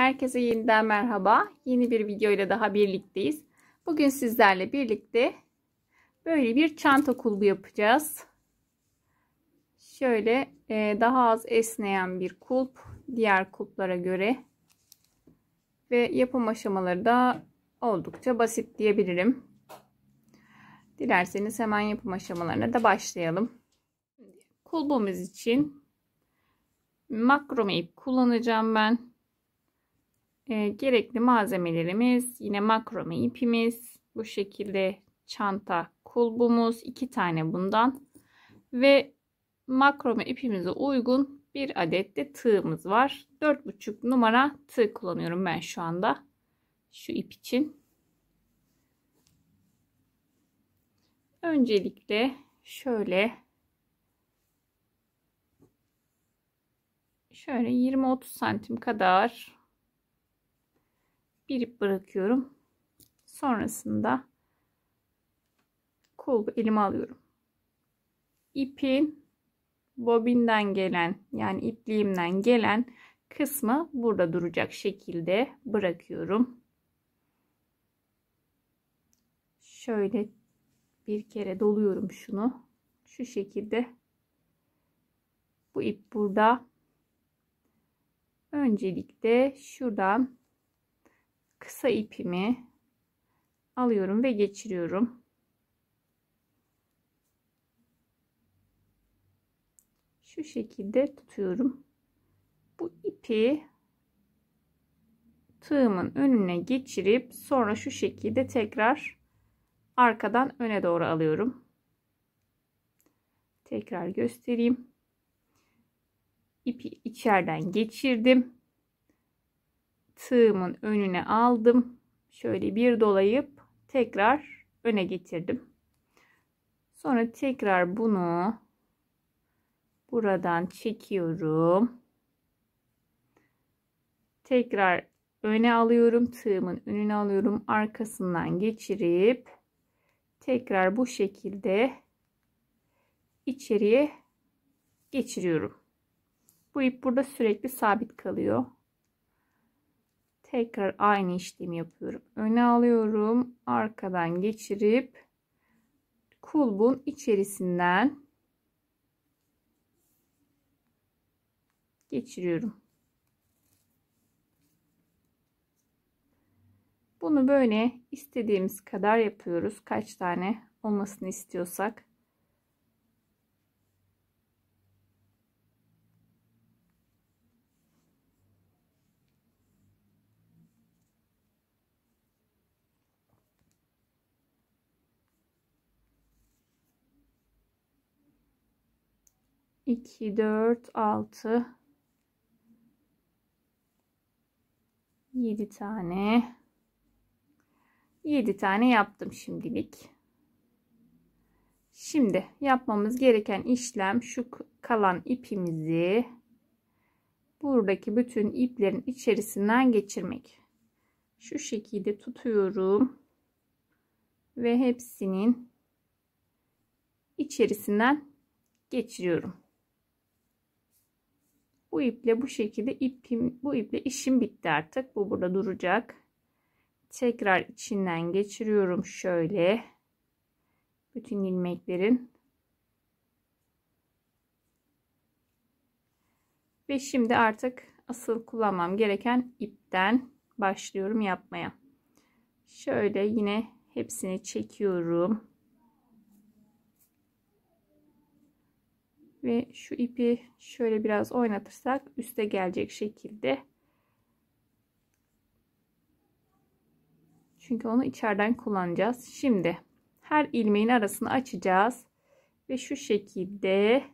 Herkese yeniden merhaba. Yeni bir video ile daha birlikteyiz. Bugün sizlerle birlikte böyle bir çanta kulbu yapacağız. Şöyle e, daha az esneyen bir kulp diğer kulplara göre ve yapım aşamaları da oldukça basit diyebilirim. Dilerseniz hemen yapım aşamalarına da başlayalım. Kulbumuz için makrome ip kullanacağım ben. E, gerekli malzemelerimiz yine makrome ipimiz. Bu şekilde çanta kulbumuz. iki tane bundan. Ve makrome ipimize uygun bir adet de tığımız var. dört buçuk numara tığ kullanıyorum ben şu anda. Şu ip için. Öncelikle şöyle şöyle 20-30 santim kadar bir ip bırakıyorum. Sonrasında kulbu elime alıyorum. İpin bobinden gelen yani ipliğimden gelen kısmı burada duracak şekilde bırakıyorum. Şöyle bir kere doluyorum şunu. Şu şekilde bu ip burada. Öncelikle şuradan kısa ipimi alıyorum ve geçiriyorum. Şu şekilde tutuyorum. Bu ipi tığımın önüne geçirip sonra şu şekilde tekrar arkadan öne doğru alıyorum. Tekrar göstereyim. İpi içeriden geçirdim tığımın önüne aldım. Şöyle bir dolayıp tekrar öne getirdim. Sonra tekrar bunu buradan çekiyorum. Tekrar öne alıyorum. Tığımın önüne alıyorum. Arkasından geçirip tekrar bu şekilde içeriye geçiriyorum. Bu ip burada sürekli sabit kalıyor. Tekrar aynı işlemi yapıyorum. Öne alıyorum. Arkadan geçirip kulbun içerisinden geçiriyorum. Bunu böyle istediğimiz kadar yapıyoruz. Kaç tane olmasını istiyorsak. 2, 4, 6, 7 tane 7 tane yaptım şimdilik. Şimdi yapmamız gereken işlem şu kalan ipimizi buradaki bütün iplerin içerisinden geçirmek. Şu şekilde tutuyorum ve hepsinin içerisinden geçiriyorum. Bu iple bu şekilde ipim, bu iple işim bitti artık. Bu burada duracak. Tekrar içinden geçiriyorum şöyle. Bütün ilmeklerin. Ve şimdi artık asıl kullanmam gereken ipten başlıyorum yapmaya. Şöyle yine hepsini çekiyorum. ve şu ipi şöyle biraz oynatırsak üste gelecek şekilde çünkü onu içeriden kullanacağız şimdi her ilmeğin arasını açacağız ve şu şekilde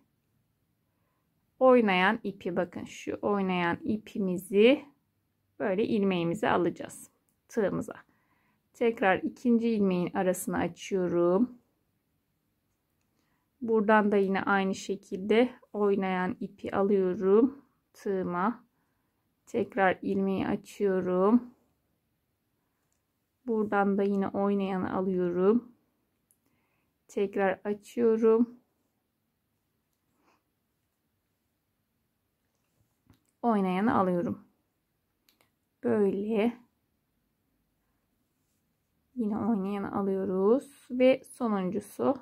oynayan ipi bakın şu oynayan ipimizi böyle ilmeğimizi alacağız tığımıza tekrar ikinci ilmeğin arasını açıyorum Buradan da yine aynı şekilde oynayan ipi alıyorum tığıma. Tekrar ilmeği açıyorum. Buradan da yine oynayanı alıyorum. Tekrar açıyorum. Oynayanı alıyorum. Böyle yine oynayanı alıyoruz ve sonuncusu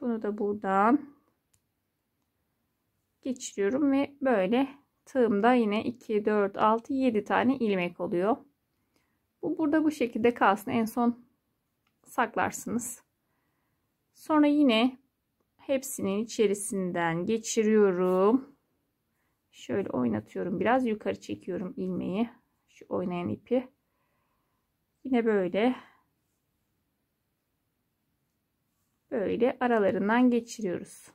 bunu da buradan geçiriyorum ve böyle tığımda yine 2, 4, 6, 7 tane ilmek oluyor. Bu burada bu şekilde kalsın. En son saklarsınız. Sonra yine hepsinin içerisinden geçiriyorum. Şöyle oynatıyorum. Biraz yukarı çekiyorum ilmeği. Şu oynayan ipi. Yine böyle böyle aralarından geçiriyoruz.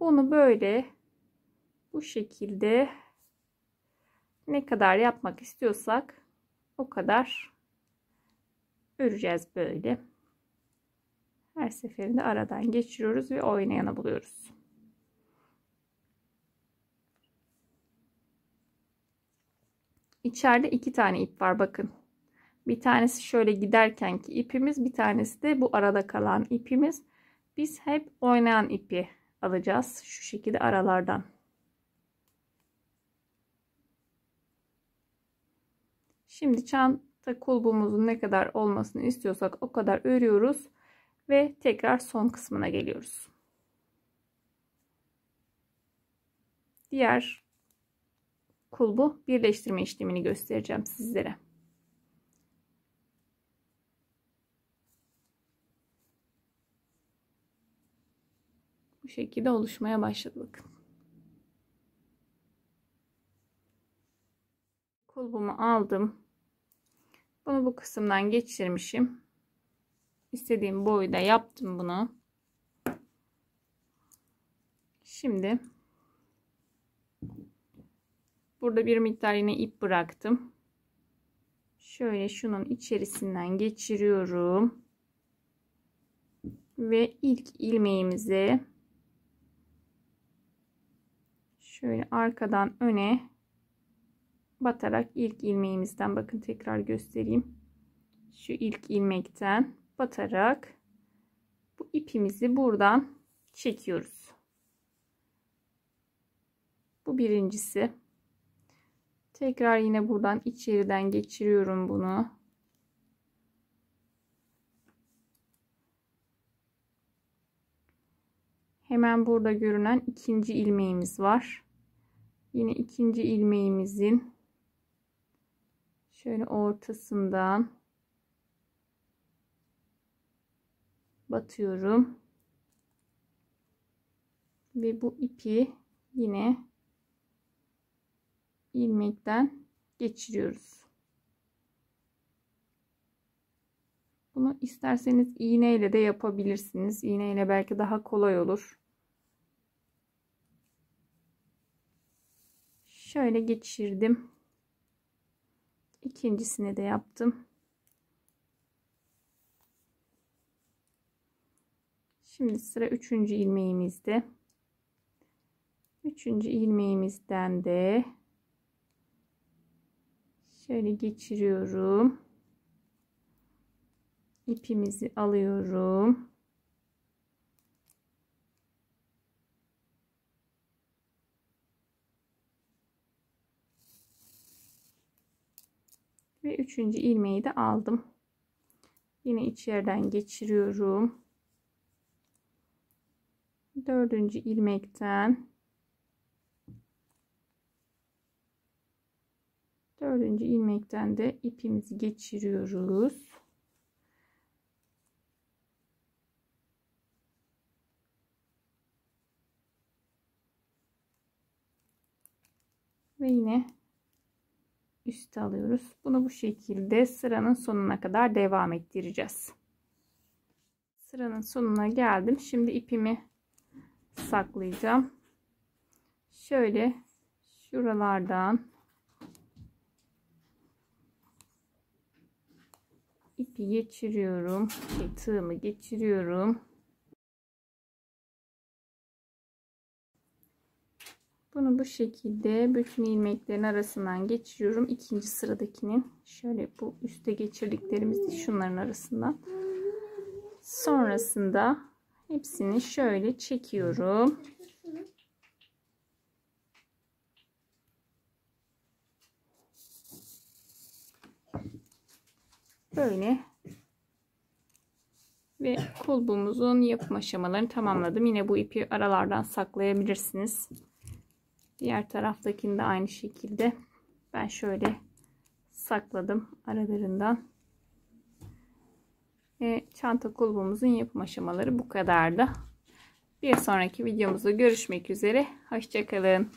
Bunu böyle bu şekilde ne kadar yapmak istiyorsak o kadar öreceğiz böyle. Her seferinde aradan geçiriyoruz ve oynayanı buluyoruz. İçeride iki tane ip var bakın. Bir tanesi şöyle giderken ki ipimiz bir tanesi de bu arada kalan ipimiz. Biz hep oynayan ipi alacağız şu şekilde aralardan. Şimdi çanta kulbumuzun ne kadar olmasını istiyorsak o kadar örüyoruz ve tekrar son kısmına geliyoruz. Diğer kulbu birleştirme işlemini göstereceğim sizlere. Bu şekilde oluşmaya başladı bakın. Kulbumu aldım. Bunu bu kısımdan geçirmişim. İstediğim boyda yaptım bunu. Şimdi burada bir miktar yine ip bıraktım. Şöyle şunun içerisinden geçiriyorum. Ve ilk ilmeğimizi şöyle arkadan öne batarak ilk ilmeğimizden bakın tekrar göstereyim. Şu ilk ilmekten batarak bu ipimizi buradan çekiyoruz. Bu birincisi. Tekrar yine buradan içeriden geçiriyorum bunu. Hemen burada görünen ikinci ilmeğimiz var. Yine ikinci ilmeğimizin şöyle ortasından batıyorum. Ve bu ipi yine ilmekten geçiriyoruz. Bunu isterseniz iğneyle de yapabilirsiniz. İğneyle belki daha kolay olur. Şöyle geçirdim. İkincisini de yaptım. Şimdi sıra üçüncü ilmeğimizde. Üçüncü ilmeğimizden de şöyle geçiriyorum. İpimizi alıyorum. Ve üçüncü ilmeği de aldım. Yine içeriden geçiriyorum dördüncü ilmekten dördüncü ilmekten de ipimizi geçiriyoruz ve yine üste alıyoruz bunu bu şekilde sıranın sonuna kadar devam ettireceğiz sıranın sonuna geldim şimdi ipimi saklayacağım. Şöyle şuralardan ipi geçiriyorum. Şey, tığımı geçiriyorum. Bunu bu şekilde bütün ilmeklerin arasından geçiriyorum. İkinci sıradakinin şöyle bu üste geçirdiklerimiz şunların arasından. Sonrasında Hepsini şöyle çekiyorum. Böyle ve kulbumuzun yapım aşamalarını tamamladım. Yine bu ipi aralardan saklayabilirsiniz. Diğer taraftakini de aynı şekilde ben şöyle sakladım aralarından. Ve çanta kulübümüzün yapım aşamaları bu kadardı. Bir sonraki videomuzda görüşmek üzere. Hoşçakalın.